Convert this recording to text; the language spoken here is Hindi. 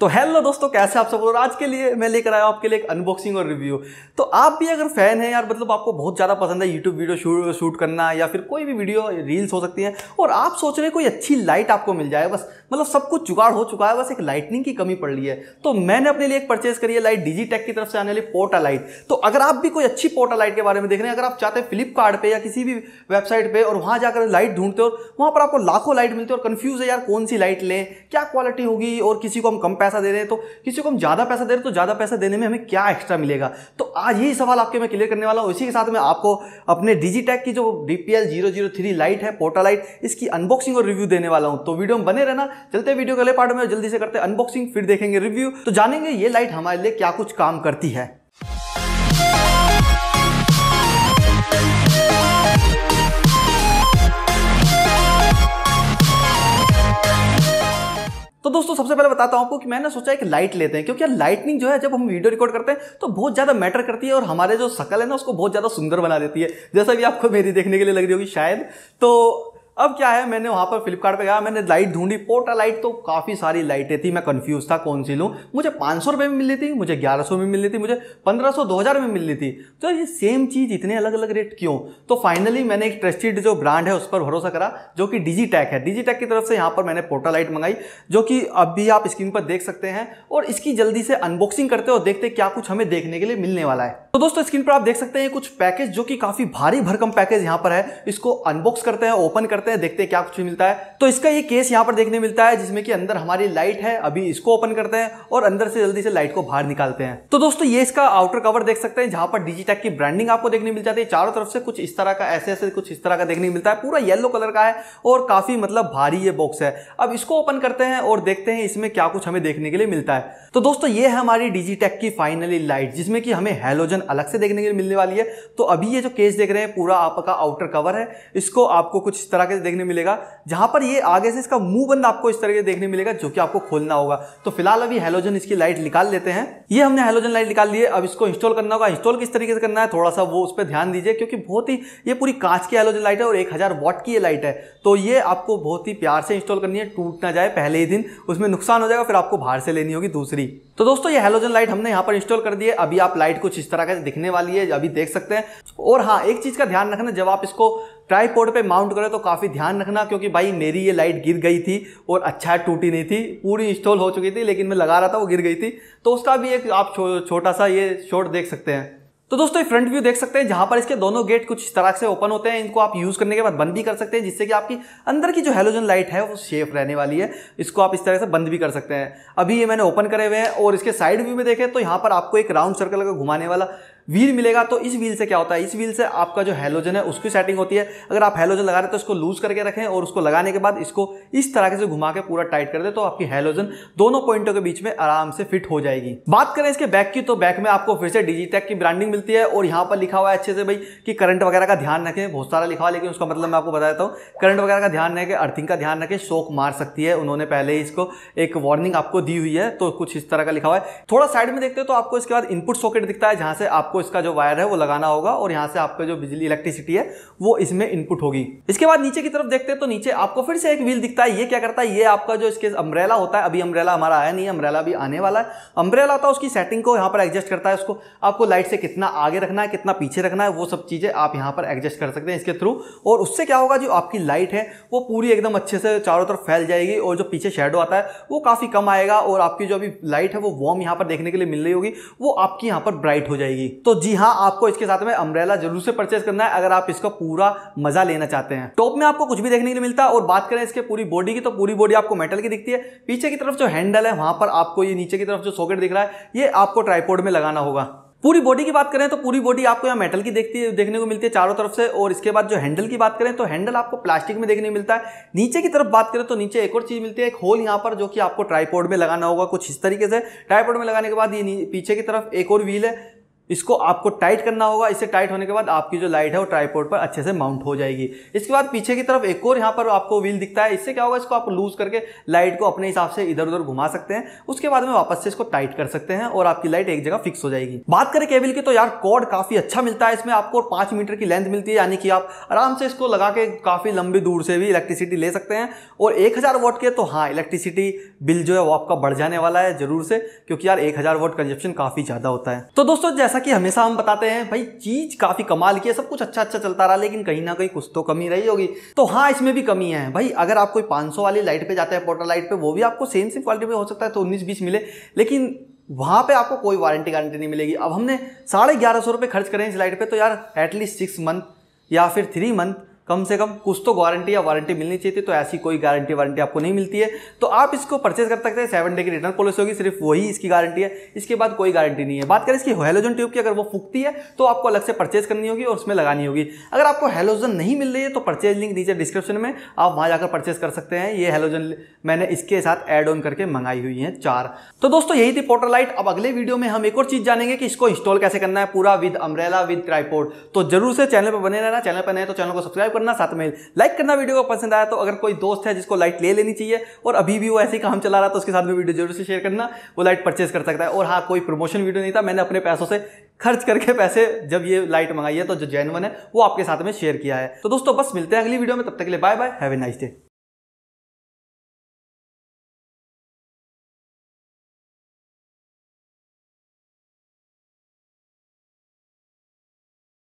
तो हेलो दोस्तों कैसे आप सब और आज के लिए मैं लेकर आया आपके लिए एक अनबॉक्सिंग और रिव्यू तो आप भी अगर फैन है यार मतलब आपको बहुत ज़्यादा पसंद है यूट्यूब वीडियो शूट शूट करना या फिर कोई भी वीडियो रील्स हो सकती है और आप सोच रहे कोई अच्छी लाइट आपको मिल जाए बस मतलब सब कुछ जुगाड़ हो चुका है बस एक लाइटनिंग की कमी पड़ रही है तो मैंने अपने लिए एक परचेज करी है लाइट डिजीटेक की तरफ से आने वाली पोर्टा लाइट तो अगर आप भी कोई अच्छी पोर्टा लाइट के बारे में देख रहे हैं अगर आप चाहते हैं फ्लिपकार्ट या किसी भी वेबसाइट पर और वहाँ जाकर लाइट ढूंढते हो वहाँ पर आपको लाखों लाइट मिलती है और कन्फ्यूज़ है यार कौन सी लाइट लें क्या क्वालिटी होगी और किसी को हम कंपेयर पैसा दे रहे हैं तो किसी को हम ज़्यादा पैसा दे रहे हैं तो ज़्यादा पैसा देने में हमें क्या एक्स्ट्रा मिलेगा तो आज यही सवाल आपके मैं क्लियर करने वाला हूँ इसी के साथ मैं आपको अपने डिजीटेक की जो डी पी एल लाइट है पोर्टा लाइट इसकी अनबॉक्सिंग और रिव्यू देने वाला हूँ तो वीडियो में बने रहना चलते वीडियो के अगले पार्ट में जल्दी से करते अनबॉक्सिंग फिर देखेंगे रिव्यू तो जानेंगे ये लाइट हमारे लिए क्या कुछ काम करती है तो दोस्तों सबसे पहले बताता हूं आपको कि मैंने सोचा एक लाइट लेते हैं क्योंकि लाइटनिंग जो है जब हम वीडियो रिकॉर्ड करते हैं तो बहुत ज़्यादा मैटर करती है और हमारे जो सकल है ना उसको बहुत ज़्यादा सुंदर बना देती है जैसा कि आपको मेरी देखने के लिए लग रही होगी शायद तो अब क्या है मैंने वहाँ पर फ्लिपकार्ट गया मैंने लाइट ढूंढी पोर्टा लाइट तो काफ़ी सारी लाइटें थी मैं कन्फ्यूज था कौन सी लूँ मुझे पाँच सौ में मिल रही थी मुझे ग्यारह सौ में मिल रही थी मुझे पंद्रह सौ दो हज़ार में मिल रही थी तो ये सेम चीज़ इतने अलग अलग रेट क्यों तो फाइनली मैंने एक ट्रस्टेड जो ब्रांड है उस पर भरोसा करा जो कि डिजीटैक है डिजीटैक की तरफ से यहाँ पर मैंने पोर्टा लाइट मंगाई जो कि अब भी आप स्क्रीन पर देख सकते हैं और इसकी जल्दी से अनबॉक्सिंग करते हो देखते क्या कुछ हमें देखने के लिए मिलने वाला है तो दोस्तों स्क्रीन पर आप देख सकते हैं कुछ पैकेज जो कि काफी भारी भरकम पैकेज यहां पर है इसको अनबॉक्स करते हैं ओपन करते हैं देखते हैं क्या कुछ मिलता है तो इसका ये केस यहां पर देखने मिलता है जिसमें कि अंदर हमारी लाइट है अभी इसको ओपन करते हैं और अंदर से जल्दी से लाइट को बाहर निकालते हैं तो दोस्तों ये इसका आउटर कवर देख सकते हैं जहां पर डिजिटेक की ब्रांडिंग आपको देखने मिल जाती है चारों तरफ से कुछ इस तरह का ऐसे ऐसे कुछ इस तरह का देखने मिलता है पूरा येलो कलर का है और काफी मतलब भारी ये बॉक्स है अब इसको ओपन करते हैं और देखते हैं इसमें क्या कुछ हमें देखने के लिए मिलता है तो दोस्तों ये है हमारी डिजिटेक की फाइनली लाइट जिसमें कि हमें हेलोजन अलग से देखने के लिए मिलने वाली है तो अभी ये जो केस देख रहे हैं पूरा आपका आउटर कवर है इसको आपको कुछ इस तरह के देखने मिलेगा जहां पर ये आगे से इसका मुंह बंद आपको इस तरह के देखने मिलेगा जो कि आपको खोलना होगा तो फिलहाल अभी हेलोजन इसकी लाइट निकाल लेते हैं ये हमने हेलोजन लाइट निकाल ली है अब इसको इंस्टॉल करना होगा इंस्टॉल किस तरीके से करना है थोड़ा सा वो उस पर ध्यान दीजिए क्योंकि बहुत ही ये पूरी कांच की हेलोजन लाइट है और एक हज़ार वॉट की ये लाइट है तो ये आपको बहुत ही प्यार से इंस्टॉल करनी है टूट ना जाए पहले ही दिन उसमें नुकसान हो जाएगा फिर आपको बाहर से लेनी होगी दूसरी तो दोस्तों ये हेलोजन लाइट हमने यहाँ पर इंस्टॉल कर दी है अभी आप लाइट कुछ इस तरह का दिखने वाली है अभी देख सकते हैं और हाँ एक चीज़ का ध्यान रखना जब आप इसको ट्राईपोर्ड पे माउंट करें तो काफ़ी ध्यान रखना क्योंकि भाई मेरी ये लाइट गिर गई थी और अच्छा टूटी नहीं थी पूरी इंस्टॉल हो चुकी थी लेकिन मैं लगा रहा था वो गिर गई थी तो उसका भी एक आप छो, छोटा सा ये शॉट देख सकते हैं तो दोस्तों ये फ्रंट व्यू देख सकते हैं जहां पर इसके दोनों गेट कुछ तरह से ओपन होते हैं इनको आप यूज करने के बाद बंद भी कर सकते हैं जिससे कि आपकी अंदर की जो हेलोजन लाइट है वो सेफ रहने वाली है इसको आप इस तरह से बंद भी कर सकते हैं अभी ये मैंने ओपन करे हुए हैं और इसके साइड व्यू में देखें तो यहाँ पर आपको एक राउंड सर्कल का घुमाने वाला व्हील मिलेगा तो इस व्हील से क्या होता है इस व्हील से आपका जो हेलोजन है उसकी सेटिंग होती है अगर आप हेलोजन लगा रहे तो इसको लूज करके रखें और उसको लगाने के बाद इसको इस तरह से घुमा के पूरा टाइट कर दे तो आपकी हेलोजन दोनों पॉइंटों के बीच में आराम से फिट हो जाएगी बात करें इसके बैक की तो बैक में आपको फिर से डिजीटेक की ब्रांडिंग मिलती है और यहाँ पर लिखा हुआ है अच्छे से भाई कि करंट वगैरह का ध्यान रखें बहुत सारा लिखा हुआ लेकिन उसका मतलब मैं आपको बता देता हूँ करंट वगैरह का ध्यान रखें अर्थिंग का ध्यान रखें शोक मार सकती है उन्होंने पहले ही इसको एक वार्निंग आपको दी हुई है तो कुछ इस तरह का लिखा हुआ है थोड़ा साइड में देखते हो तो आपको इसके बाद इनपुट सॉकेट दिखता है जहां से आपको आपको इसका जो वायर है वो लगाना होगा और यहाँ से आपका जो बिजली इलेक्ट्रिसिटी है वो इसमें इनपुट होगी इसके बाद नीचे की तरफ देखते हैं तो नीचे आपको फिर से एक व्हील दिखता है ये क्या करता है ये आपका जो इसके अम्ब्रेला होता है अभी अम्ब्रेला हमारा आया नहीं अम्ब्रेला भी आने वाला है अम्ब्रेला होता है उसकी सेटिंग को यहाँ पर एडजस्ट करता है उसको आपको लाइट से कितना आगे रखना है कितना पीछे रखना है वो सब चीज़ें आप यहाँ पर एडजस्ट कर सकते हैं इसके थ्रू और उससे क्या होगा जो आपकी लाइट है वो पूरी एकदम अच्छे से चारों तरफ फैल जाएगी और जो पीछे शेडो आता है वो काफ़ी कम आएगा और आपकी जो अभी लाइट है वो वार्म यहाँ पर देखने के लिए मिल रही होगी वो आपकी यहाँ पर ब्राइट हो जाएगी तो जी हाँ आपको इसके साथ में अम्ब्रेला जरूर से परचेज करना है अगर आप इसका पूरा मजा लेना चाहते हैं टॉप में आपको कुछ भी देखने के लिए मिलता है और बात करें इसके पूरी बॉडी की तो पूरी बॉडी आपको मेटल की दिखती है पीछे की तरफ जो हैंडल है वहां पर आपको ये नीचे की तरफ जो सॉकेट दिख रहा है ये आपको ट्राईपोर्ड में लगाना होगा पूरी बॉडी की बात करें तो पूरी बॉडी आपको यहाँ मेटल की देखती है देखने को मिलती है चारों तरफ से और इसके बाद जो हैंडल की बात करें तो हैंडल आपको प्लास्टिक में देखने को मिलता है नीचे की तरफ बात करें तो नीचे एक और चीज़ मिलती है एक होल यहाँ पर जो कि आपको ट्राईपोर्ड में लगाना होगा कुछ इस तरीके से ट्राईपोर्ड में लगाने के बाद ये पीछे की तरफ एक और व्हील है इसको आपको टाइट करना होगा इससे टाइट होने के बाद आपकी जो लाइट है वो ट्राईपोर्ट पर अच्छे से माउंट हो जाएगी इसके बाद पीछे की तरफ एक और यहाँ पर आपको व्हील दिखता है इससे क्या होगा इसको आप लूज करके लाइट को अपने हिसाब से इधर उधर घुमा सकते हैं उसके बाद में वापस से इसको टाइट कर सकते हैं और आपकी लाइट एक जगह फिक्स हो जाएगी बात करें केबल की तो यार कॉड काफी अच्छा मिलता है इसमें आपको पांच मीटर की लेंथ मिलती है यानी कि आप आराम से इसको लगा के काफी लंबी दूर से भी इलेक्ट्रिसिटी ले सकते हैं और एक हजार वोट के तो हाँ इलेक्ट्रिसिटी बिल जो है वो आपका बढ़ जाने वाला है जरूर से क्योंकि यार एक हजार वोट कंजप्शन काफी ज्यादा होता है तो दोस्तों जैसा जैसा कि हमेशा हम बताते हैं भाई चीज काफी कमाल की है सब कुछ अच्छा अच्छा चलता रहा लेकिन कहीं ना कहीं कुछ तो कमी रही होगी तो हाँ इसमें भी कमी है भाई अगर आप कोई 500 वाली लाइट पे जाते हैं पोर्टल लाइट पे वो भी आपको सेम सेम क्वालिटी में हो सकता है तो उन्नीस बीस मिले लेकिन वहाँ पे आपको कोई वारंटी गारंटी नहीं मिलेगी अब हमने साढ़े ग्यारह सौ रुपये खर्च करें इस लाइट पे तो यार एटलीस्ट सिक्स मंथ या फिर थ्री मंथ कम से कम कुछ तो गारंटी या वारंटी मिलनी चाहिए तो ऐसी कोई गारंटी वारंटी आपको नहीं मिलती है तो आप इसको परचेज कर सकते हैं सेवन डे की रिटर्न पॉलिसी होगी सिर्फ वही इसकी गारंटी है इसके बाद कोई गारंटी नहीं है बात करें इसकी हेलोजन ट्यूब की अगर वो फूकती है तो आपको अलग से परचेज करनी होगी और उसमें लगानी होगी अगर आपको हेलोजन नहीं मिल रही है तो परचेज लिंक नीचे डिस्क्रिप्शन में आप वहाँ जाकर परचेज कर सकते हैं ये हेलोजन मैंने इसके साथ एड ऑन करके मंगाई हुई है चार तो दोस्तों यही थी पोर्टर लाइट अब अगले वीडियो में हम एक और चीज जानेंगे कि इसको इंस्टॉल कैसे करना है पूरा विद अम्ब्रेला विद ट्राईपोर्ड तो जरूर से चैनल पर बने रहना चैनल पर नए तो चैनल को सब्सक्राइब करना साथ में लाइक करना वीडियो को पसंद आया तो अगर कोई दोस्त है जिसको लाइट ले लेनी चाहिए और अभी भी वो ऐसे ही काम चला रहा था तो उसके साथ में वीडियो जरूर से शेयर करना वो लाइट परचेज कर सकता है और हाँ कोई प्रमोशन वीडियो नहीं था मैंने अपने पैसों से खर्च करके पैसे जब ये लाइट मंगाई है तो जो जेनवन है वो आपके साथ में शेयर किया है तो दोस्तों बस मिलते हैं अगली वीडियो में तब तक के लिए bye bye have a nice day